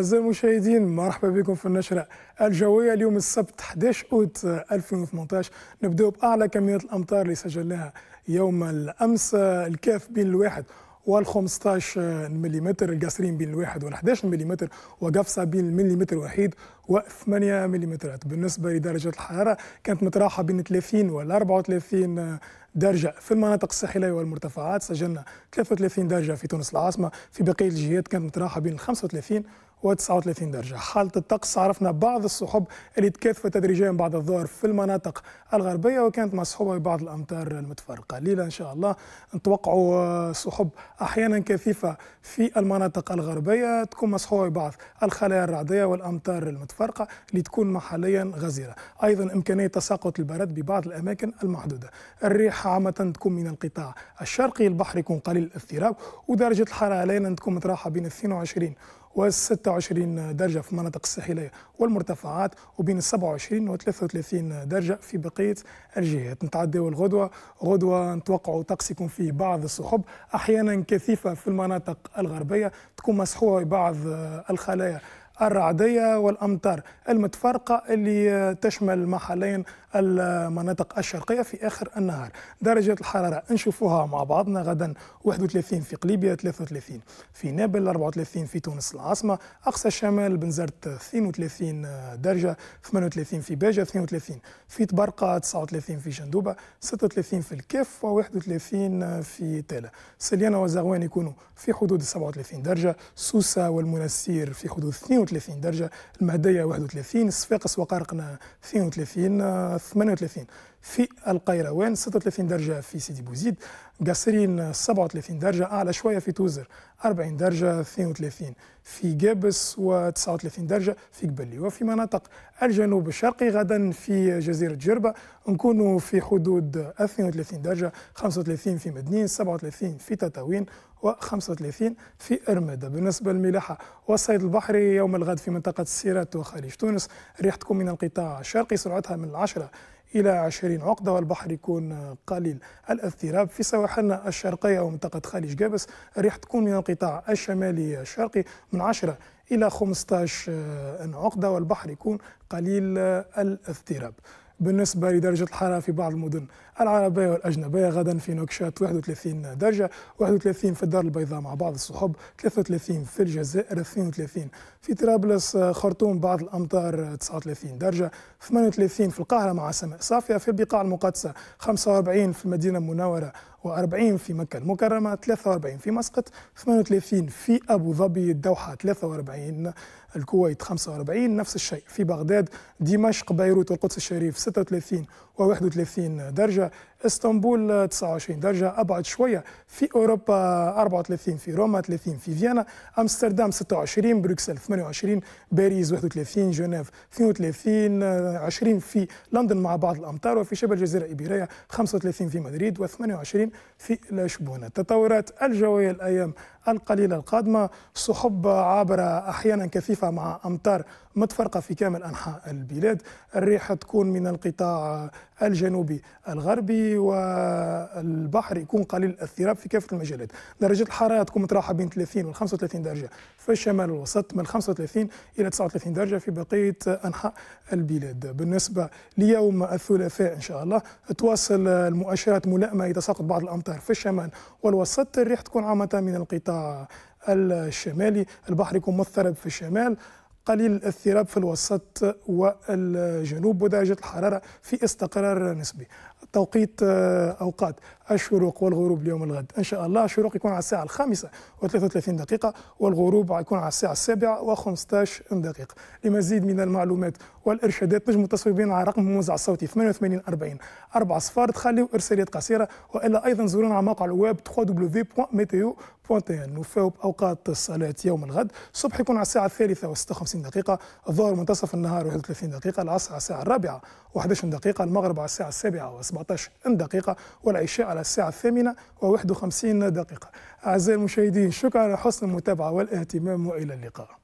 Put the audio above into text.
أعزائي المشاهدين مرحبا بكم في النشرة الجوية اليوم السبت 11 أوت 2018 نبدأ بأعلى كمية الأمطار اللي سجلناها يوم الأمس الكاف بين الواحد وال15 مليمتر القصرين بين الواحد وال11 مليمتر وقفصة بين المليمتر الوحيد و8 ملم بالنسبة لدرجة الحرارة كانت متراوحة بين 30 و 34 درجة في المناطق الساحلية والمرتفعات سجلنا 33 درجة في تونس العاصمة في بقية الجهات كانت متراوحة بين 35 و 39 درجة حالة الطقس عرفنا بعض الصحب اللي تكثفت تدريجيا بعد الظهر في المناطق الغربية وكانت مصحوبة ببعض الأمطار المتفرقة ليلة إن شاء الله نتوقعوا صحب أحيانا كثيفة في المناطق الغربية تكون مصحوبة ببعض الخلايا الرعدية والأمطار المتفرقة الفرقة لتكون محليا غزيرة أيضا إمكانية تساقط البرد ببعض الأماكن المحدودة الريح عامة تكون من القطاع الشرقي البحر يكون قليل الاضطراب ودرجة الحرارة علينا تكون متراحة بين 22 و 26 درجة في المناطق الساحلية والمرتفعات وبين 27 و 33 درجة في بقية الجهات نتعداو الغدوة غدوة نتوقعوا طقس يكون فيه بعض السحب أحيانا كثيفة في المناطق الغربية تكون مسحوبة ببعض الخلايا الرعدية والأمطار المتفرقة اللي تشمل محلين المناطق الشرقية في آخر النهار درجة الحرارة نشوفوها مع بعضنا غدا 31 في قليبيا 33 في نابل 34 في تونس العاصمة أقصى الشمال بنزرت 32 درجة 38 في باجة 32 في تبرقة 39 في جندوبة 36 في الكاف و31 في تالا سليانة وزغوان يكونوا في حدود 37 درجة سوسة والمنسير في حدود 32 32 درجة المهدية 31 صفاقس وقارقنا 32 38 في القيروان 36 درجة في سيدي بوزيد قصرين 37 درجة أعلى شوية في توزر 40 درجة 32 في جابس و39 درجة في قبلي وفي مناطق الجنوب الشرقي غدا في جزيرة جربة نكونوا في حدود 32 درجة 35 في مدنين 37 في تطاوين و35 في إرمادة بالنسبة للملاحة والصيد البحري يوم الغد في منطقة السيرات وخليج تونس ريحتكم من القطاع الشرقي سرعتها من 10 إلى 20 عقدة والبحر يكون قليل الاضطراب في سواحلنا الشرقية ومنطقة خليج جابس الريح تكون من القطاع الشمالي الشرقي من 10 إلى 15 عقدة والبحر يكون قليل الاضطراب بالنسبة لدرجة الحرارة في بعض المدن العربية والأجنبية غدا في نوكشات 31 درجة 31 في الدار البيضاء مع بعض السحب 33 في الجزائر 32 في طرابلس خرطوم بعض الأمطار 39 درجة 38 في القاهرة مع سماء صافية في البقاع المقدسة 45 في المدينة المنورة و40 في مكة المكرمة 43 في مسقط 38 في أبو ظبي الدوحة 43 الكويت 45 نفس الشيء في بغداد دمشق بيروت والقدس الشريف 36 و31 درجة اسطنبول 29 درجة أبعد شوية في أوروبا 34 في روما 30 في فيينا أمستردام 26 بروكسل 28 باريس 31 جنيف 32 20 آه، في لندن مع بعض الأمطار وفي شبه الجزيرة الإيبيرية 35 في مدريد و28 في لشبونة تطورات الجوية الأيام القليلة القادمة سحب عابرة أحيانا كثيفة مع أمطار متفرقة في كامل أنحاء البلاد الريح تكون من القطاع الجنوبي الغربي والبحر يكون قليل الاضطراب في كافه المجالات درجات الحراره تكون متراحه بين 30 و 35 درجه في الشمال الوسط من 35 الى 39 درجه في بقيه انحاء البلاد بالنسبه ليوم الثلاثاء ان شاء الله تواصل المؤشرات ملائمه يتساقط بعض الامطار في الشمال والوسط الريح تكون عامه من القطاع الشمالي البحر يكون مضطرب في الشمال قليل الثراب في الوسط والجنوب ودرجة الحرارة في استقرار نسبي توقيت آه، أوقات الشروق والغروب اليوم الغد إن شاء الله الشروق يكون على الساعة الخامسة و33 دقيقة والغروب يكون على الساعة السابعة و15 دقيقة لمزيد من المعلومات والإرشادات نجم التصويبين بنا على رقم الموزع الصوتي 88 40 4 صفار تخليوا إرسالات قصيرة وإلا أيضا زورونا على موقع الويب www.meteo.tn نوفاو بأوقات الصلاة يوم الغد الصبح يكون على الساعة الثالثة و56 30 دقيقة الظهر منتصف النهار 31 دقيقة العصر على الساعة الرابعة 21 دقيقة المغرب على الساعة السابعة و17 دقيقة والعشاء على الساعة الثامنة و51 دقيقة أعزائي المشاهدين شكرا لحسن المتابعة والاهتمام وإلى اللقاء